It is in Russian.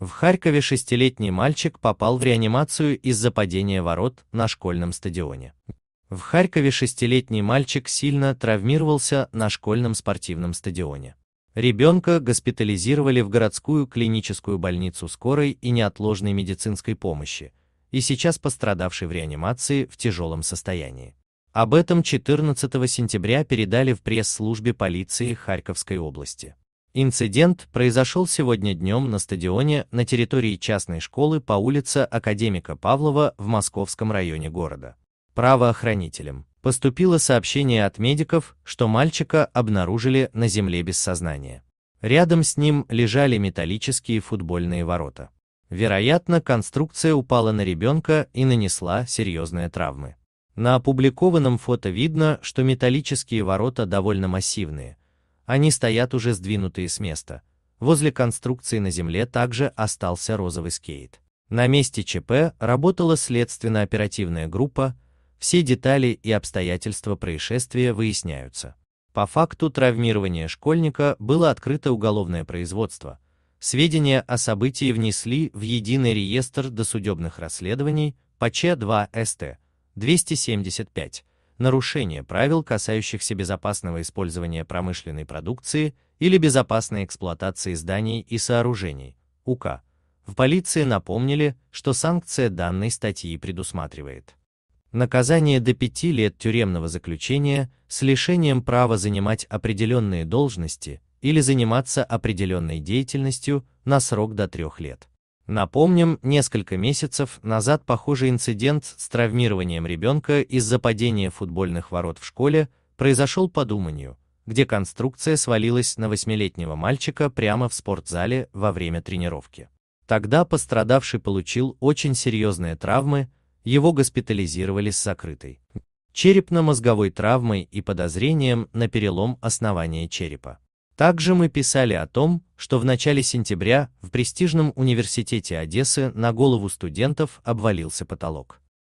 В Харькове шестилетний мальчик попал в реанимацию из-за падения ворот на школьном стадионе. В Харькове шестилетний мальчик сильно травмировался на школьном спортивном стадионе. Ребенка госпитализировали в городскую клиническую больницу скорой и неотложной медицинской помощи, и сейчас пострадавший в реанимации в тяжелом состоянии. Об этом 14 сентября передали в пресс-службе полиции Харьковской области. Инцидент произошел сегодня днем на стадионе на территории частной школы по улице Академика Павлова в московском районе города. Правоохранителям поступило сообщение от медиков, что мальчика обнаружили на земле без сознания. Рядом с ним лежали металлические футбольные ворота. Вероятно, конструкция упала на ребенка и нанесла серьезные травмы. На опубликованном фото видно, что металлические ворота довольно массивные, они стоят уже сдвинутые с места. Возле конструкции на земле также остался розовый скейт. На месте ЧП работала следственно-оперативная группа, все детали и обстоятельства происшествия выясняются. По факту травмирования школьника было открыто уголовное производство. Сведения о событии внесли в единый реестр досудебных расследований по Ч2 СТ 275 нарушение правил, касающихся безопасного использования промышленной продукции или безопасной эксплуатации зданий и сооружений, УК. В полиции напомнили, что санкция данной статьи предусматривает наказание до пяти лет тюремного заключения с лишением права занимать определенные должности или заниматься определенной деятельностью на срок до трех лет. Напомним, несколько месяцев назад похожий инцидент с травмированием ребенка из-за падения футбольных ворот в школе произошел по думанию, где конструкция свалилась на восьмилетнего мальчика прямо в спортзале во время тренировки. Тогда пострадавший получил очень серьезные травмы, его госпитализировали с закрытой черепно-мозговой травмой и подозрением на перелом основания черепа. Также мы писали о том, что в начале сентября в престижном университете Одессы на голову студентов обвалился потолок.